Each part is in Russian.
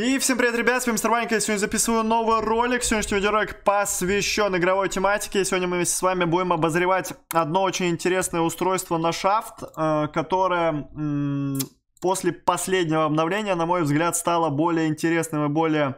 И всем привет, ребят, с вами Мистер Ванька, я сегодня записываю новый ролик, сегодняшний видеоролик посвящен игровой тематике, сегодня мы вместе с вами будем обозревать одно очень интересное устройство на шафт, э, которое после последнего обновления, на мой взгляд, стало более интересным и более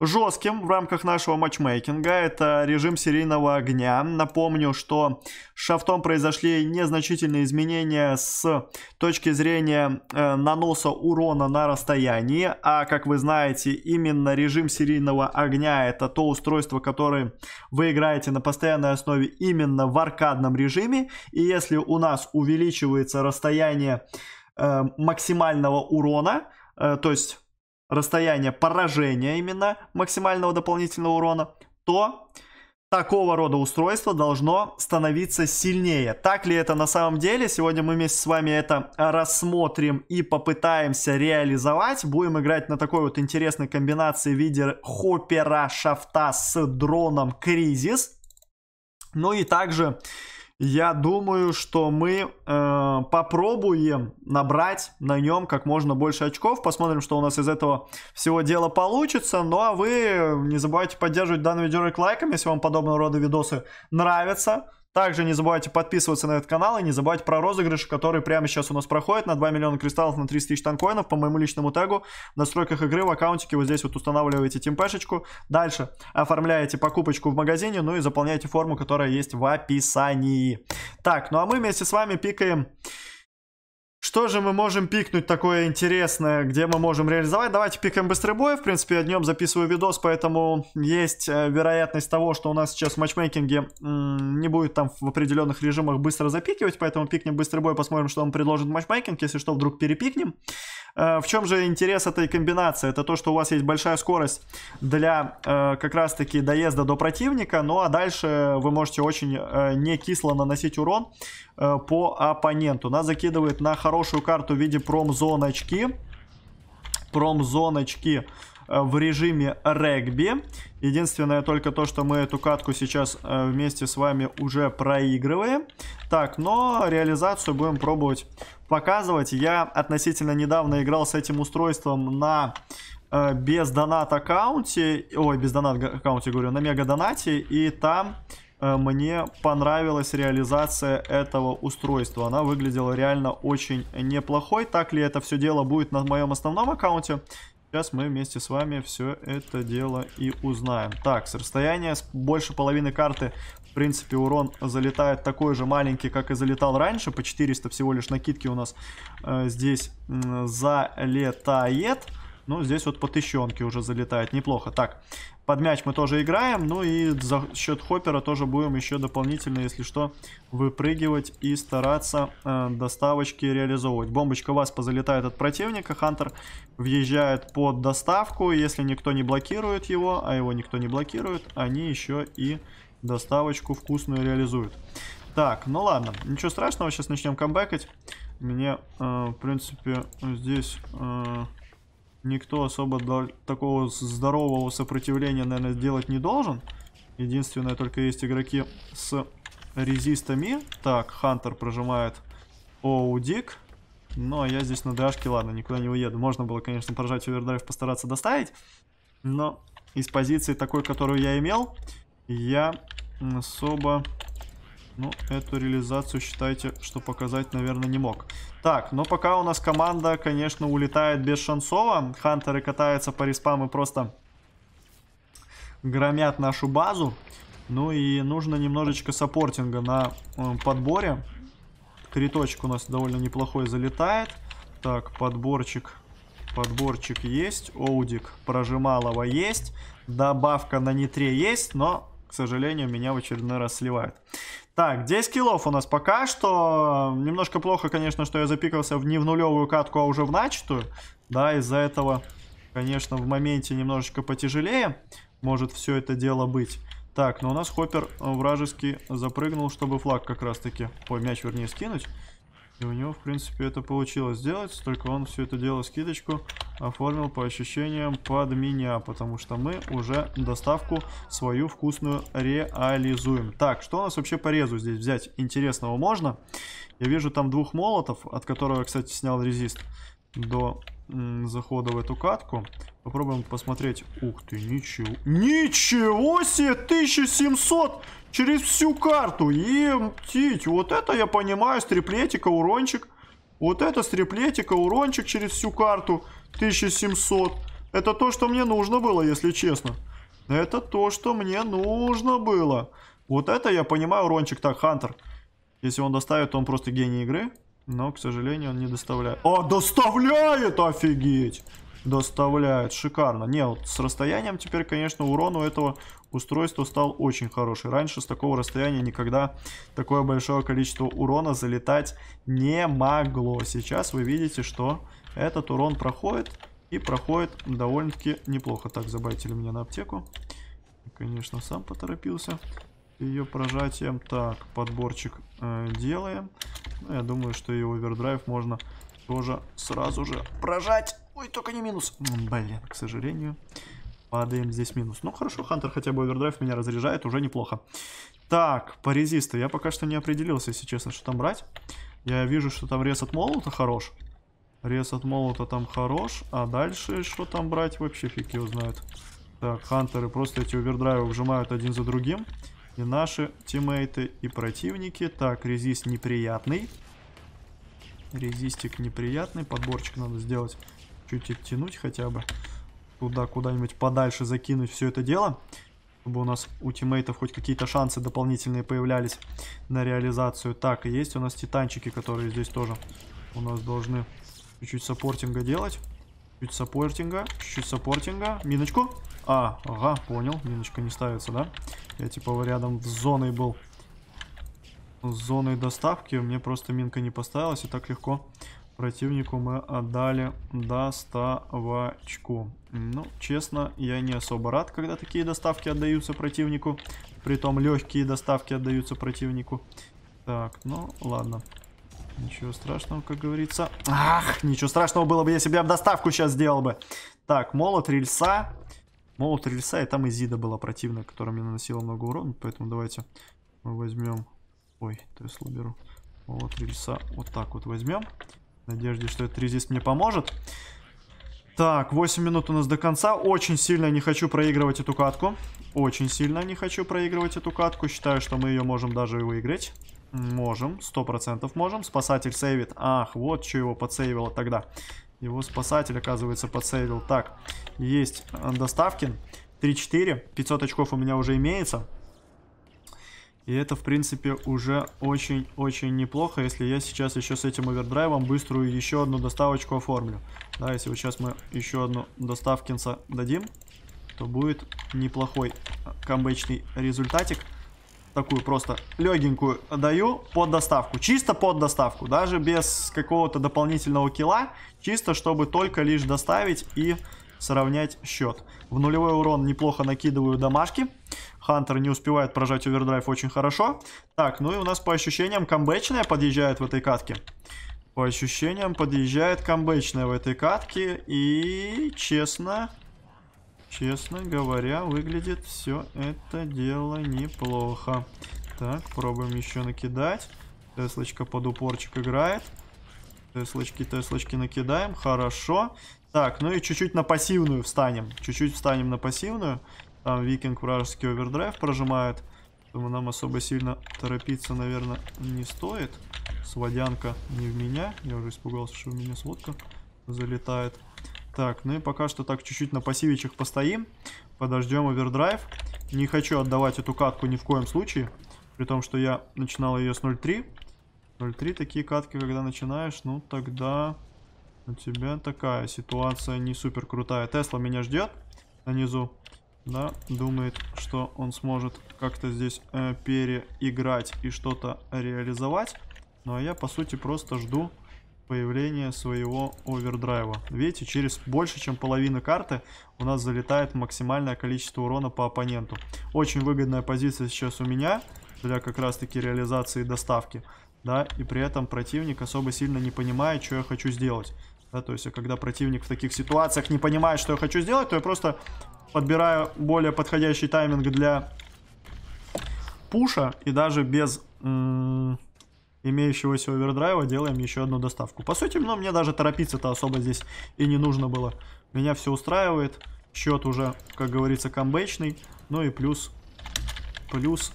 жестким в рамках нашего матчмейкинга. Это режим серийного огня. Напомню, что с шафтом произошли незначительные изменения с точки зрения э, наноса урона на расстоянии. А как вы знаете, именно режим серийного огня это то устройство, которое вы играете на постоянной основе именно в аркадном режиме. И если у нас увеличивается расстояние Э, максимального урона, э, то есть расстояние поражения именно максимального дополнительного урона, то такого рода устройство должно становиться сильнее. Так ли это на самом деле? Сегодня мы вместе с вами это рассмотрим и попытаемся реализовать. Будем играть на такой вот интересной комбинации в виде хопера шафта с дроном Кризис. Ну и также я думаю, что мы э, попробуем набрать на нем как можно больше очков. Посмотрим, что у нас из этого всего дела получится. Ну а вы не забывайте поддерживать данный видеоролик лайком, если вам подобного рода видосы нравятся. Также не забывайте подписываться на этот канал и не забывайте про розыгрыш, который прямо сейчас у нас проходит на 2 миллиона кристаллов на 30 тысяч танкоинов по моему личному тегу. В настройках игры в аккаунтике вот здесь вот устанавливаете темпешечку. Дальше оформляете покупочку в магазине, ну и заполняете форму, которая есть в описании. Так, ну а мы вместе с вами пикаем... Что же мы можем пикнуть такое интересное, где мы можем реализовать? Давайте пикаем быстрый бой. В принципе, я днем записываю видос, поэтому есть э, вероятность того, что у нас сейчас в матчмейкинге не будет там в определенных режимах быстро запикивать, поэтому пикнем быстрый бой, посмотрим, что он предложит матчмейкинг, если что, вдруг перепикнем. Э, в чем же интерес этой комбинации? Это то, что у вас есть большая скорость для э, как раз-таки доезда до противника, ну а дальше вы можете очень не кисло наносить урон по оппоненту. Нас закидывает на хорошую карту в виде промзоночки. Промзоночки э, в режиме регби. Единственное только то, что мы эту катку сейчас э, вместе с вами уже проигрываем. Так, но реализацию будем пробовать показывать. Я относительно недавно играл с этим устройством на э, без донат аккаунте. Ой, без донат аккаунте говорю, на мега донате. И там Э, мне понравилась реализация этого устройства. Она выглядела реально очень неплохой. Так ли это все дело будет на моем основном аккаунте? Сейчас мы вместе с вами все это дело и узнаем. Так, с расстояния с больше половины карты, в принципе, урон залетает такой же маленький, как и залетал раньше. По 400 всего лишь накидки у нас э, здесь э, залетает. Ну, здесь вот по тыщенке уже залетает. Неплохо. Так, под мяч мы тоже играем. Ну и за счет хоппера тоже будем еще дополнительно, если что, выпрыгивать и стараться э, доставочки реализовывать. Бомбочка вас позалетает от противника. Хантер въезжает под доставку. Если никто не блокирует его, а его никто не блокирует, они еще и доставочку вкусную реализуют. Так, ну ладно. Ничего страшного, сейчас начнем камбэкать. Мне, э, в принципе, здесь... Э, никто особо такого здорового сопротивления, наверное, сделать не должен. Единственное, только есть игроки с резистами. Так, Хантер прожимает Оудик. Но я здесь на дашке, ладно, никуда не уеду. Можно было, конечно, прожать овердрайв, постараться доставить. Но из позиции такой, которую я имел, я особо ну, эту реализацию, считайте, что показать, наверное, не мог. Так, но ну, пока у нас команда, конечно, улетает без шансова. Хантеры катаются по респам и просто громят нашу базу. Ну и нужно немножечко саппортинга на э, подборе. Криточек у нас довольно неплохой залетает. Так, подборчик. Подборчик есть. Оудик прожималова есть. Добавка на нитре есть, но к сожалению, меня в очередной раз сливает. Так, 10 киллов у нас пока что. Немножко плохо, конечно, что я запикался в не в нулевую катку, а уже в начатую. Да, из-за этого, конечно, в моменте немножечко потяжелее может все это дело быть. Так, но у нас хоппер вражеский запрыгнул, чтобы флаг как раз-таки... Ой, мяч, вернее, скинуть. И у него, в принципе, это получилось сделать, только он все это дело скидочку оформил по ощущениям под меня, потому что мы уже доставку свою вкусную реализуем. Так, что у нас вообще по резу здесь взять интересного можно? Я вижу там двух молотов, от которого, кстати, снял резист до захода в эту катку. Попробуем посмотреть. Ух ты, ничего. Ничего себе! 1700! через всю карту и мтить. Вот это я понимаю, стриплетика, урончик. Вот это стриплетика, урончик через всю карту. 1700. Это то, что мне нужно было, если честно. Это то, что мне нужно было. Вот это я понимаю, урончик. Так, Хантер. Если он доставит, то он просто гений игры. Но, к сожалению, он не доставляет. А, доставляет! Офигеть! доставляет. Шикарно. Не, вот с расстоянием теперь, конечно, урон у этого устройства стал очень хороший. Раньше с такого расстояния никогда такое большое количество урона залетать не могло. Сейчас вы видите, что этот урон проходит. И проходит довольно-таки неплохо. Так, забайтили меня на аптеку. Конечно, сам поторопился ее прожатием. Так, подборчик э, делаем. Ну, я думаю, что и овердрайв можно тоже сразу же прожать. Ой, только не минус. Блин, к сожалению. Падаем здесь минус. Ну хорошо, Хантер хотя бы овердрайв меня разряжает, уже неплохо. Так, по резисту. Я пока что не определился, если честно, что там брать. Я вижу, что там рез от молота хорош. Рез от молота там хорош. А дальше что там брать, вообще фиг его знает. Так, хантеры просто эти овердрайвы вжимают один за другим. И наши тиммейты, и противники. Так, резист неприятный. Резистик неприятный. Подборчик надо сделать чуть оттянуть хотя бы. Туда куда-нибудь подальше закинуть все это дело. Чтобы у нас у тиммейтов хоть какие-то шансы дополнительные появлялись на реализацию. Так, и есть у нас титанчики, которые здесь тоже у нас должны чуть-чуть саппортинга делать. Чуть саппортинга, чуть саппортинга. Миночку. А, ага, понял. Миночка не ставится, да? Я типа рядом с зоной был. С зоной доставки. Мне просто минка не поставилась. И так легко противнику мы отдали доставочку. Ну, честно, я не особо рад, когда такие доставки отдаются противнику. Притом легкие доставки отдаются противнику. Так, ну ладно. Ничего страшного, как говорится. Ах, ничего страшного было бы, если бы я доставку сейчас сделал бы. Так, молот, рельса. Молот, рельса, и там Изида была противная, которая мне наносила много урона. Поэтому давайте мы возьмем... Ой, Теслу беру. Молот, рельса вот так вот возьмем надежде, что этот резист мне поможет. Так, 8 минут у нас до конца. Очень сильно не хочу проигрывать эту катку. Очень сильно не хочу проигрывать эту катку. Считаю, что мы ее можем даже и выиграть. Можем, 100% можем. Спасатель сейвит. Ах, вот что его подсейвило тогда. Его спасатель, оказывается, подсейвил. Так, есть Доставкин. 3-4. 500 очков у меня уже имеется. И это, в принципе, уже очень-очень неплохо, если я сейчас еще с этим овердрайвом быструю еще одну доставочку оформлю. Да, если вот сейчас мы еще одну доставкинца дадим, то будет неплохой а, камбэчный результатик. Такую просто легенькую даю под доставку. Чисто под доставку, даже без какого-то дополнительного кила. Чисто, чтобы только лишь доставить и сравнять счет. В нулевой урон неплохо накидываю домашки. Хантер не успевает прожать овердрайв очень хорошо. Так, ну и у нас по ощущениям камбэчная подъезжает в этой катке. По ощущениям подъезжает камбэчная в этой катке. И, честно, честно говоря, выглядит все это дело неплохо. Так, пробуем еще накидать. Теслочка под упорчик играет. Теслочки, теслочки накидаем. Хорошо. Так, ну и чуть-чуть на пассивную встанем. Чуть-чуть встанем на пассивную. Там викинг вражеский овердрайв прожимает. Поэтому нам особо сильно торопиться, наверное, не стоит. Сводянка не в меня. Я уже испугался, что у меня сводка залетает. Так, ну и пока что так чуть-чуть на пассивичах постоим. Подождем овердрайв. Не хочу отдавать эту катку ни в коем случае. При том, что я начинал ее с 0.3. 0.3 такие катки, когда начинаешь, ну тогда у тебя такая ситуация не супер крутая. Тесла меня ждет нанизу да, думает, что он сможет как-то здесь э, переиграть и что-то реализовать. Ну а я, по сути, просто жду появления своего овердрайва. Видите, через больше, чем половина карты у нас залетает максимальное количество урона по оппоненту. Очень выгодная позиция сейчас у меня для как раз-таки реализации доставки. Да, и при этом противник особо сильно не понимает, что я хочу сделать. Да, то есть, а когда противник в таких ситуациях не понимает, что я хочу сделать, то я просто Подбираю более подходящий тайминг для пуша и даже без имеющегося овердрайва делаем еще одну доставку. По сути, ну, мне даже торопиться-то особо здесь и не нужно было. Меня все устраивает. Счет уже, как говорится, камбэчный. Ну и плюс, плюс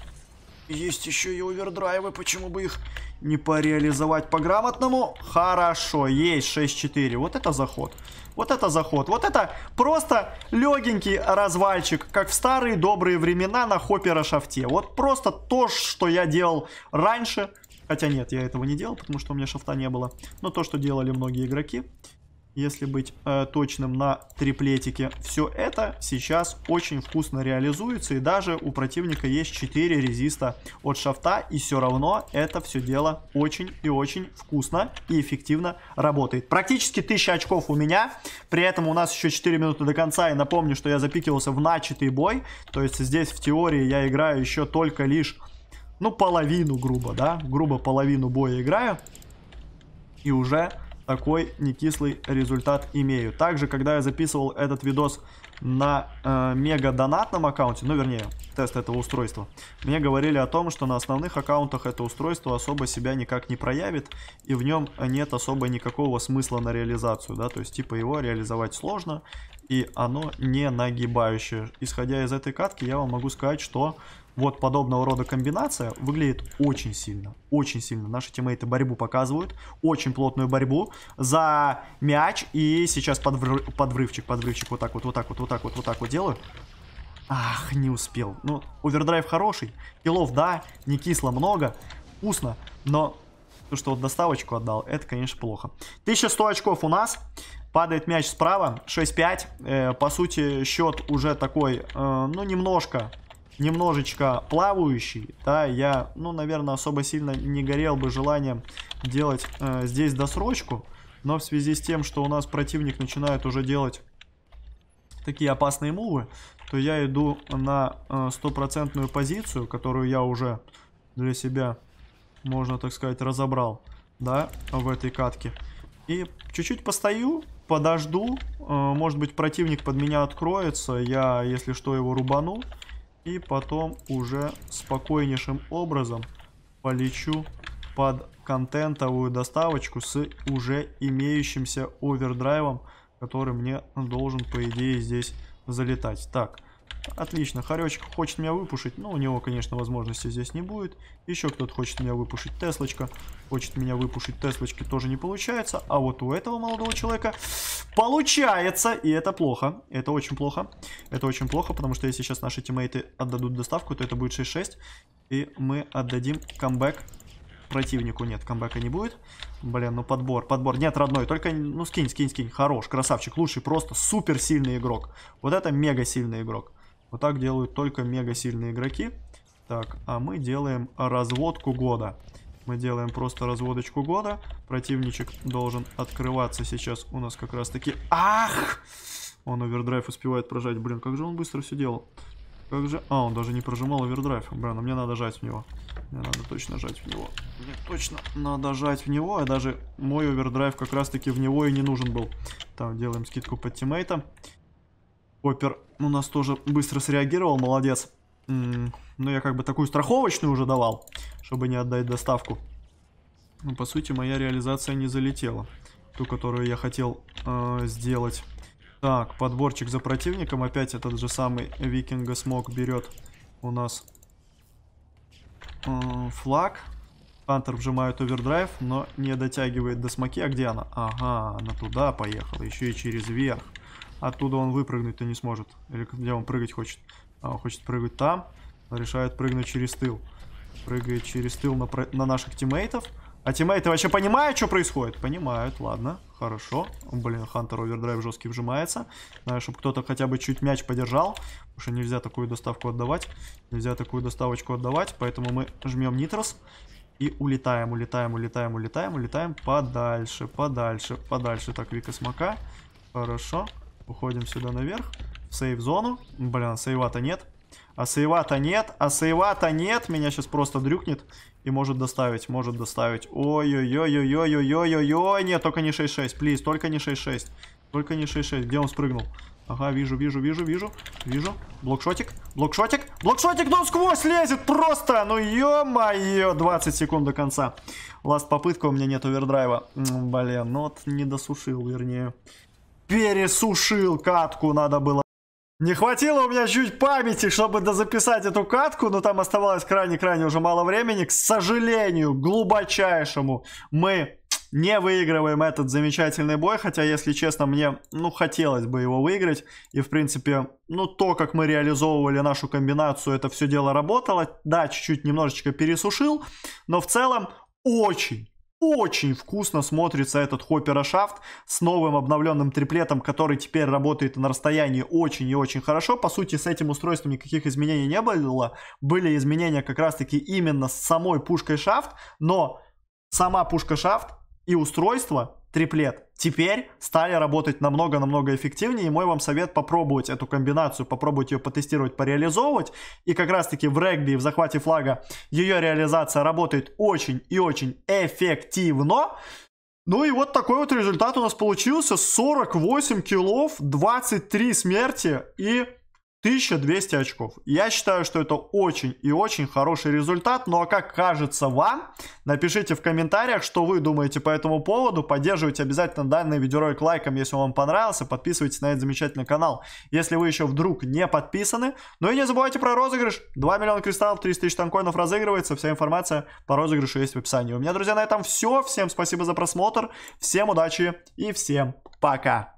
есть еще и овердрайвы, почему бы их не пореализовать по-грамотному? Хорошо, есть 6-4. Вот это заход. Вот это заход. Вот это просто легенький развальчик, как в старые добрые времена на хоппера-шафте. Вот просто то, что я делал раньше. Хотя нет, я этого не делал, потому что у меня шафта не было. Но то, что делали многие игроки если быть э, точным, на триплетике. Все это сейчас очень вкусно реализуется, и даже у противника есть 4 резиста от шафта, и все равно это все дело очень и очень вкусно и эффективно работает. Практически 1000 очков у меня, при этом у нас еще 4 минуты до конца, и напомню, что я запикивался в начатый бой, то есть здесь в теории я играю еще только лишь, ну, половину грубо, да, грубо половину боя играю, и уже такой некислый результат имею. Также, когда я записывал этот видос на э, мега-донатном аккаунте, ну, вернее, тест этого устройства, мне говорили о том, что на основных аккаунтах это устройство особо себя никак не проявит, и в нем нет особо никакого смысла на реализацию, да, то есть, типа, его реализовать сложно, и оно не нагибающее. Исходя из этой катки, я вам могу сказать, что вот подобного рода комбинация выглядит очень сильно. Очень сильно. Наши тиммейты борьбу показывают. Очень плотную борьбу за мяч. И сейчас подвр... подврывчик, подврывчик вот так вот, вот так вот, вот так вот, вот так вот делаю. Ах, не успел. Ну, овердрайв хороший. Килов, да, не кисло много. Вкусно. Но то, что вот доставочку отдал, это, конечно, плохо. 1100 очков у нас. Падает мяч справа. 6-5. Э, по сути, счет уже такой, э, ну, немножко немножечко плавающий, да, я, ну, наверное, особо сильно не горел бы желанием делать э, здесь досрочку, но в связи с тем, что у нас противник начинает уже делать такие опасные мувы, то я иду на э, стопроцентную э, позицию, которую я уже для себя, можно так сказать, разобрал, да, в этой катке. И чуть-чуть постою, подожду, э, может быть, противник под меня откроется, я, если что, его рубану, и потом уже спокойнейшим образом полечу под контентовую доставочку с уже имеющимся овердрайвом, который мне должен, по идее, здесь залетать. Так, Отлично, Харечек хочет меня выпушить, но у него, конечно, возможности здесь не будет. Еще кто-то хочет меня выпушить, Теслочка хочет меня выпушить, Теслочки тоже не получается. А вот у этого молодого человека получается, и это плохо, это очень плохо. Это очень плохо, потому что если сейчас наши тиммейты отдадут доставку, то это будет 6-6. И мы отдадим камбэк противнику. Нет, камбэка не будет. Блин, ну подбор, подбор. Нет, родной, только, ну скинь, скинь, скинь. Хорош, красавчик, лучший, просто супер сильный игрок. Вот это мега сильный игрок. Вот так делают только мега сильные игроки. Так, а мы делаем разводку года. Мы делаем просто разводочку года. Противничек должен открываться сейчас у нас как раз таки... Ах! Он овердрайв успевает прожать. Блин, как же он быстро все делал. Как же... А, он даже не прожимал овердрайв. Блин, а ну мне надо жать в него. Мне надо точно жать в него. Мне точно надо жать в него. А даже мой овердрайв как раз таки в него и не нужен был. Там делаем скидку под тиммейта. Опер у нас тоже быстро среагировал, молодец. Но ну, я как бы такую страховочную уже давал, чтобы не отдать доставку. Ну, по сути, моя реализация не залетела. Ту, которую я хотел э, сделать. Так, подборчик за противником. Опять этот же самый Викинга Смог берет у нас э, флаг. Пантер вжимает овердрайв, но не дотягивает до смоки. А где она? Ага, она туда поехала, еще и через верх. Оттуда он выпрыгнуть-то не сможет. Или где он прыгать хочет? А, он хочет прыгать там. Решает прыгнуть через тыл. Прыгает через тыл на, на наших тиммейтов. А тиммейты вообще понимают, что происходит? Понимают, ладно, хорошо. Блин, Хантер овердрайв жесткий вжимается. Надо, чтобы кто-то хотя бы чуть мяч подержал. Потому что нельзя такую доставку отдавать. Нельзя такую доставочку отдавать. Поэтому мы жмем нитрос. И улетаем, улетаем, улетаем, улетаем, улетаем подальше, подальше, подальше. Так, Вика Смока. Хорошо. Уходим сюда наверх. В сейв-зону. Блин, сейва-то нет. А сейва-то нет. А сейва-то нет. Меня сейчас просто дрюкнет. И может доставить, может доставить. Ой-ой-ой-ой-ой-ой-ой-ой. Нет, только не 6-6. Плиз, только не 6-6. Только не 6-6. Где он спрыгнул? Ага, вижу, вижу, вижу, вижу, вижу. Блокшотик, блокшотик, блокшотик, ну сквозь лезет просто. Ну ё-моё, 20 секунд до конца. Ласт попытка, у меня нет овердрайва. Блин, ну вот не досушил, вернее пересушил катку, надо было. Не хватило у меня чуть памяти, чтобы дозаписать эту катку, но там оставалось крайне-крайне уже мало времени. К сожалению, глубочайшему, мы не выигрываем этот замечательный бой, хотя, если честно, мне, ну, хотелось бы его выиграть. И, в принципе, ну, то, как мы реализовывали нашу комбинацию, это все дело работало. Да, чуть-чуть немножечко пересушил, но в целом очень очень вкусно смотрится этот Хоппера Шафт с новым обновленным триплетом, который теперь работает на расстоянии очень и очень хорошо. По сути, с этим устройством никаких изменений не было. Были изменения как раз-таки именно с самой пушкой Шафт, но сама пушка Шафт и устройство триплет теперь стали работать намного-намного эффективнее. И мой вам совет попробовать эту комбинацию, попробовать ее потестировать, пореализовывать. И как раз-таки в регби в захвате флага ее реализация работает очень и очень эффективно. Ну и вот такой вот результат у нас получился. 48 киллов, 23 смерти и 1200 очков. Я считаю, что это очень и очень хороший результат. Ну а как кажется вам? Напишите в комментариях, что вы думаете по этому поводу. Поддерживайте обязательно данный видеоролик лайком, если он вам понравился. Подписывайтесь на этот замечательный канал, если вы еще вдруг не подписаны. Ну и не забывайте про розыгрыш. 2 миллиона кристаллов, 300 тысяч танкоинов разыгрывается. Вся информация по розыгрышу есть в описании. У меня, друзья, на этом все. Всем спасибо за просмотр. Всем удачи и всем пока.